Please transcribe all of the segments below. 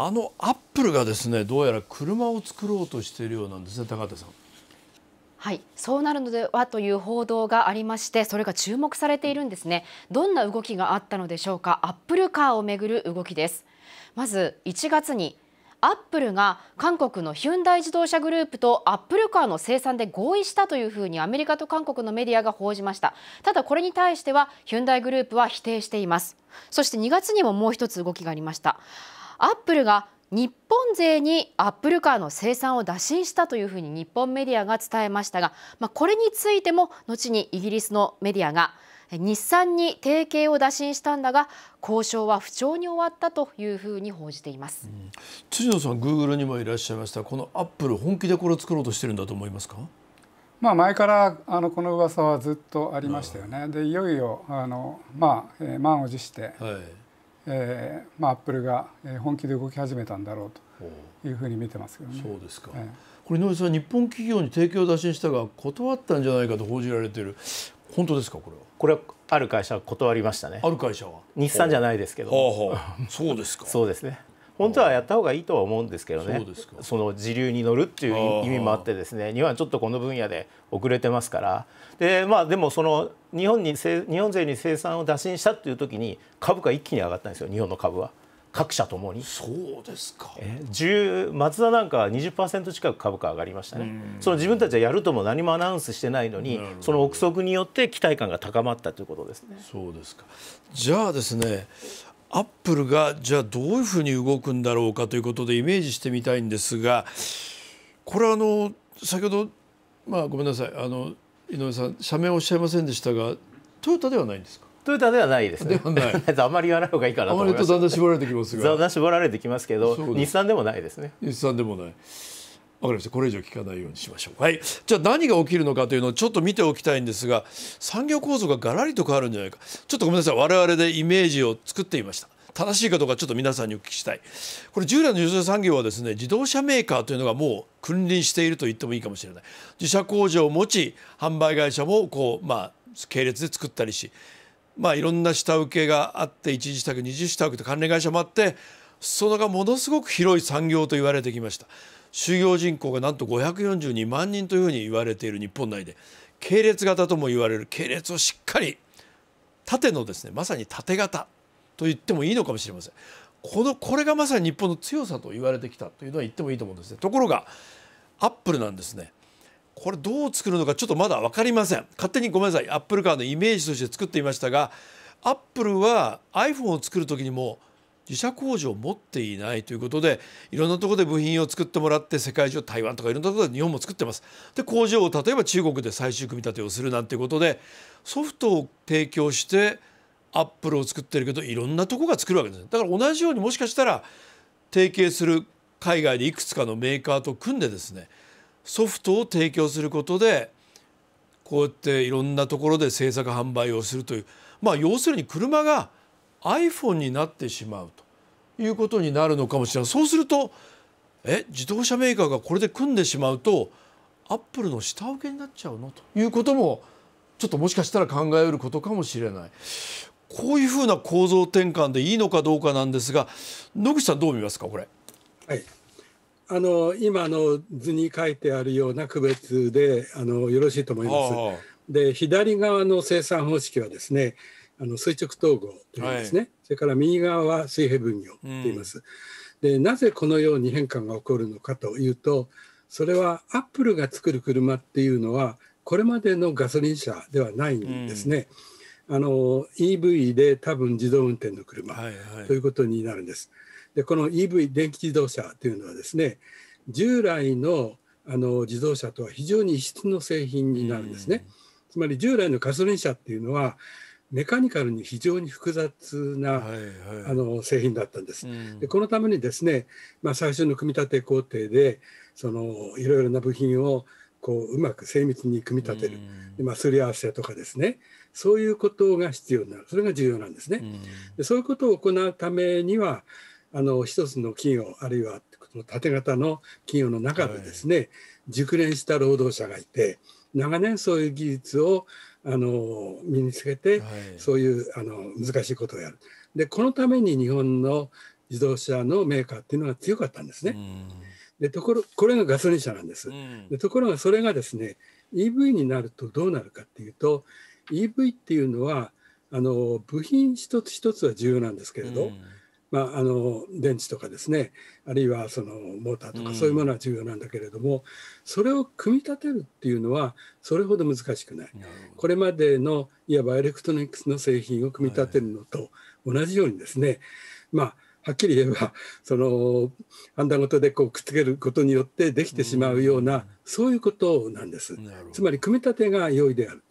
あのアップルがですねどうやら車を作ろうとしているようなんですね高畑さん。はい、そうなるのではという報道がありましてそれが注目されているんですねどんな動きがあったのでしょうかアップルカーをめぐる動きですまず1月にアップルが韓国のヒュンダイ自動車グループとアップルカーの生産で合意したというふうにアメリカと韓国のメディアが報じましたただこれに対してはヒュンダイグループは否定していますそして2月にももう一つ動きがありましたアップルが日本勢にアップルカーの生産を打診したというふうに日本メディアが伝えましたが、まあ、これについても後にイギリスのメディアが日産に提携を打診したんだが交渉は不調に終わったというふうに報じています、うん、辻野さん、グーグルにもいらっしゃいましたこのアップル本気でこれを作ろうとしてるんだと思いますかまあ、前からあのこの噂はずっとありましたよね。でいよいよあの、まあえー、満を持して、はいえーまあ、アップルが本気で動き始めたんだろうというふうに見てますけどね。そうですか、えー、これ井上さん日本企業に提供を打診したが断ったんじゃないかと報じられている本当ですかこれはこれはある会社は断りましたねある会社は日産じゃないですけどそうですかそうですね本当はやった方がいいとは思うんですけどねその時流に乗るっていう意味もあってですね日本はちょっとこの分野で遅れてますからで,、まあ、でもその日本に日本勢に生産を打診したっていう時に株価一気に上がったんですよ日本の株は。各社ともにそうですかえマツダなんかは20%近く株価上がりましたね、その自分たちはやるとも何もアナウンスしてないのに、その憶測によって期待感が高まったということですね。そうですかじゃあですねアップルがじゃあどういうふうに動くんだろうかということでイメージしてみたいんですがこれはあの先ほど、まあ、ごめんなさいあの井上さん社名をおっしゃいませんでしたがトヨタではないんですかトヨタではないです、ね、あまり言わない方がいいかなと思います。だんだん絞られてきますが。だんだん絞られてきますけど、日産でもないですね。日産でもない。わかりましたこれ以上聞かないようにしましょうはいじゃあ何が起きるのかというのをちょっと見ておきたいんですが産業構造がガラリと変わるんじゃないかちょっとごめんなさい我々でイメージを作っていました正しいかどうかちょっと皆さんにお聞きしたいこれ従来の輸送産業はですね自動車メーカーというのがもう君臨していると言ってもいいかもしれない自社工場を持ち販売会社もこうまあ系列で作ったりしまあいろんな下請けがあって一次下請け二次下請けと関連会社もあってそのがものすごく広い産業と言われてきました就業人口がなんと542万人というふうに言われている日本内で系列型とも言われる系列をしっかり縦のですねまさに縦型と言ってもいいのかもしれませんこのこれがまさに日本の強さと言われてきたというのは言ってもいいと思うんですねところがアップルなんですねこれどう作るのかちょっとまだ分かりません勝手にごめんなさいアップルカーのイメージとして作っていましたがアップルは iPhone を作る時にも自社工場を持っていないということでいろんなところで部品を作ってもらって世界中台湾とかいろんなとこで日本も作ってます。で工場を例えば中国で最終組み立てをするなんていうことでソフトを提供してアップルを作ってるけどいろんなところが作るわけですだから同じようにもしかしたら提携する海外でいくつかのメーカーと組んでですねソフトを提供することでこうやっていろんなところで制作販売をするというまあ要するに車が iPhone になってしまうということになるのかもしれないそうするとえ自動車メーカーがこれで組んでしまうとアップルの下請けになっちゃうのということもちょっともしかしたら考えうることかもしれないこういうふうな構造転換でいいのかどうかなんですが野口さんどう見ますかこれ。はいあの今の図に書いてあるような区別であのよろしいと思います。で左側の生産方式はですねあの垂直統合というですね、はい、それから右側は水平分業と言います。うん、でなぜこのように変化が起こるのかというとそれはアップルが作る車っていうのはこれまでのガソリン車ではないんですね。うん、あの EV で多分自動運転の車、はいはい、ということになるんです。でこの EV 電気自動車というのはですね従来のあの自動車とは非常に異質の製品になるんですね。うん、つまり従来のガソリン車っていうのはメカニカルに非常に複雑な、はいはい、あの製品だったんです。うん、でこのためにですね、まあ、最初の組み立て工程でそのいろいろな部品をこううまく精密に組み立てる、うん、まあ、すり合わせとかですねそういうことが必要になるそれが重要なんですね。うん、でそういうことを行うためにはあの一つの企業あるいは縦型の企業の中でですね、はい、熟練した労働者がいて長年そういう技術をあの身につけて、はい、そういうあの難しいことをやるでこのために日本の自動車のメーカーっていうのが強かったんですね。でところこれがガソリン車なんです。でところがそれがですね EV になるとどうなるかっていうと EV っていうのはあの部品一つ一つは重要なんですけれど、まあ、あの電池とかですねあるいはそのモーターとかそういうものは重要なんだけれども、うん、それを組み立てるっていうのはそれほど難しくないこれまでのいわばエレクトロニクスの製品を組み立てるのと同じようにですね、はい、まあはっきり言えばそのハンダごとでこうくっつけることによってできてしまうような、うん、そういうことなんですつまり組み立てが容易である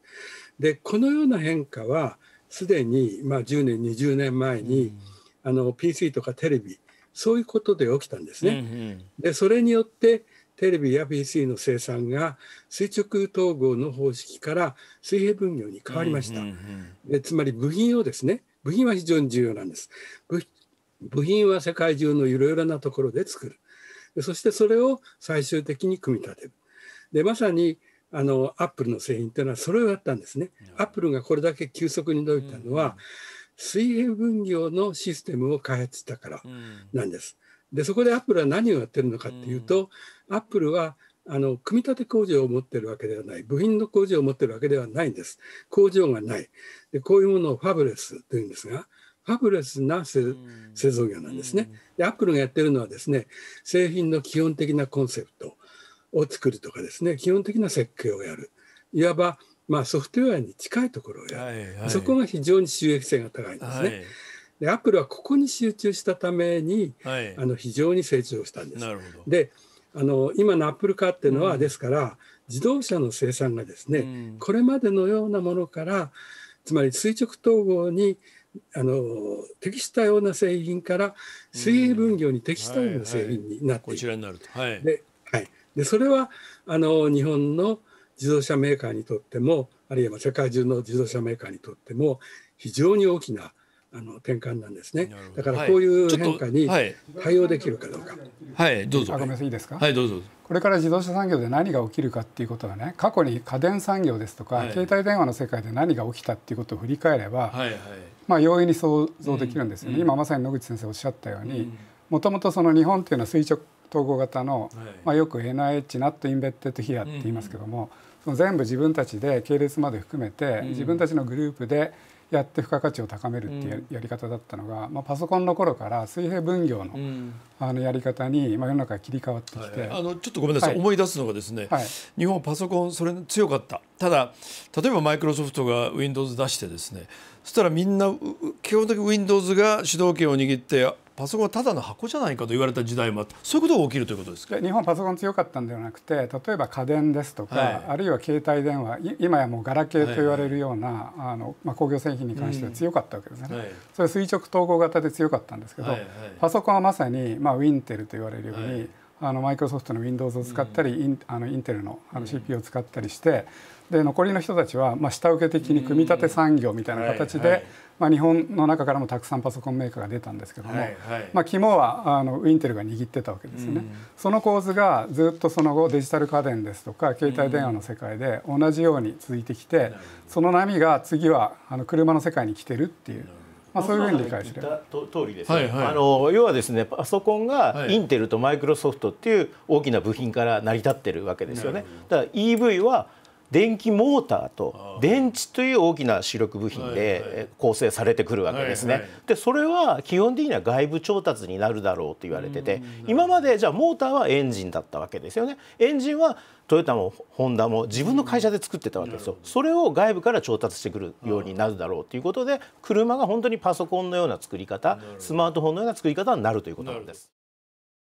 でこのような変化はすでに、まあ、10年20年前に、うんあの PC とかテレビそういうことで起きたんですね。うんうん、でそれによってテレビや PC の生産が垂直統合の方式から水平分業に変わりました。うんうんうん、つまり部品をですね部品は非常に重要なんです。部品は世界中のいろいろなところで作る。そしてそれを最終的に組み立てる。でまさにあのアップルの製品というのはそれをやったんですね。アップルがこれだけ急速に伸びたのは、水平分業のシステムを開発したからなんです。でそこでアップルは何をやってるのかっていうと、アップルはあの組み立て工場を持ってるわけではない部品の工場を持ってるわけではないんです工場がないでこういうものをファブレスというんですがファブレスな製造業なんですねでアップルがやってるのはですね製品の基本的なコンセプトを作るとかですね基本的な設計をやるいわばまあ、ソフトウェアに近いところをやる、はいはい、そこが非常に収益性が高いんですね。はいでアップルはここに集中したために、はい、あの非常に成長したんです。なるであの今のアップルカーっていうのは、うん、ですから自動車の生産がですね、うん、これまでのようなものからつまり垂直統合にあの適したような製品から水平分業に適したような製品になっている。で、はい、でそれはあの日本の自動車メーカーにとってもあるいは世界中の自動車メーカーにとっても非常に大きなあの転換なんですね。だからこういう変化に対応できるかどうか。はい、はい、どうぞ。あごめんなさいいいですか。はいどうぞ。これから自動車産業で何が起きるかっていうことはね、過去に家電産業ですとか、はい、携帯電話の世界で何が起きたっていうことを振り返れば、はいはい、まあ容易に想像できるんですよね。うん、今まさに野口先生おっしゃったように、もともとその日本っていうのは垂直統合型の、まあ、よく NIH ナットインベッテッドヒアって言いますけども、その全部自分たちで系列まで含めて、自分たちのグループでやって付加価値を高めるっていうやり方だったのが、まあ、パソコンの頃から水平分業の,、あのやり方に、まあ、世の中切り替わってきて、はい、あのちょっとごめんなさい、はい、思い出すのがですね、はい、日本はパソコンそれ強かったただ例えばマイクロソフトが Windows 出してですねそしたらみんな基本的に Windows が主導権を握ってパソコンはただの箱じゃないかと言われた時代もあってそういうことが起きるということですか日本パソコン強かったんではなくて例えば家電ですとか、はい、あるいは携帯電話今やもうガラケーと言われるような、はいはい、あのまあ、工業製品に関しては強かったわけですね、うんはい、それ垂直統合型で強かったんですけど、はいはい、パソコンはまさに、まあ、ウィンテルと言われるように、あのマイクロソフトの Windows を使ったり、うん、インあのインテルのあの CPU を使ったりして、うんで残りの人たちは、まあ、下請け的に組み立て産業みたいな形で、まあ、日本の中からもたくさんパソコンメーカーが出たんですけども、まあ、肝はあのインテルが握ってたわけですよね、その構図がずっとその後デジタル家電ですとか携帯電話の世界で同じように続いてきて、その波が次はあの車の世界に来てるっていう。まあ、そういうふうに理解してた通りです、ね、はいはい、あの要はですねパソコンがインテルとマイクロソフトっていう大きな部品から成り立ってるわけですよね。だから EV は電気モーターと電池という大きな主力部品で構成されてくるわけですね。でそれは基本的には外部調達になるだろうと言われてて今までじゃあモーターはエンジンだったわけですよね。エンジンはトヨタもホンダも自分の会社で作ってたわけですよ。それを外部から調達してくるようになるだろうということで車が本当にパソコンのような作り方スマートフォンのような作り方になるということなんです。